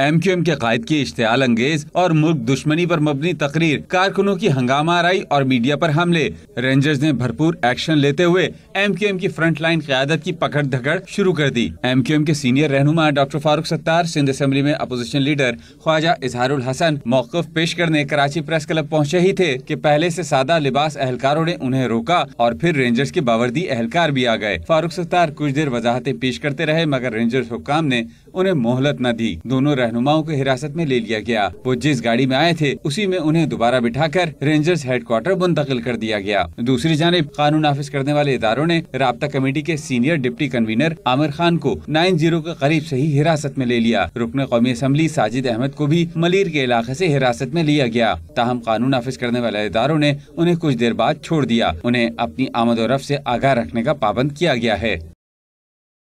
M Q M के कायद की इश्तेल अंगेज और मुल्क दुश्मनी पर मबनी तकरीर कारकुनों की हंगामा आरई और मीडिया पर हमले रेंजर्स ने भरपूर एक्शन लेते हुए एम क्यू एम की फ्रंट लाइन क्यादत की पकड़ धकड़ शुरू कर दी एम क्यू एम के सीनियर रहनुमा डॉक्टर फारूक सत्तार सिंध असम्बली में अपोजिशन लीडर ख्वाजा इजहारुल हसन मौकफ पेश करने कराची प्रेस क्लब पहुँचे ही थे की पहले ऐसी सादा लिबास एहलकारों ने उन्हें रोका और फिर रेंजर्स के बावर्दी एहलकार भी आ गए फारूक सत्तार कुछ देर वजाहतें पेश करते रहे मगर रेंजर्स हुकाम ने उन्हें मोहलत न दी दोनों रहनुमाओं को हिरासत में ले लिया गया वो जिस गाड़ी में आए थे उसी में उन्हें दोबारा बिठाकर रेंजर्स हेडक्वार्टर मुंतकिल कर दिया गया दूसरी जानब कानून नाफिज करने वाले इदारों ने रबता कमेटी के senior deputy convener Amir Khan को नाइन जीरो के करीब ऐसी ही हिरासत में ले लिया रुकन कौमी असम्बली साजिद अहमद को भी मलिर के इलाके ऐसी हिरासत में लिया गया ताहम कानून नाफिज करने वाले इदारों ने उन्हें कुछ देर बाद छोड़ दिया उन्हें अपनी आमद और रफ्त ऐसी आगाह रखने का पाबंद किया गया है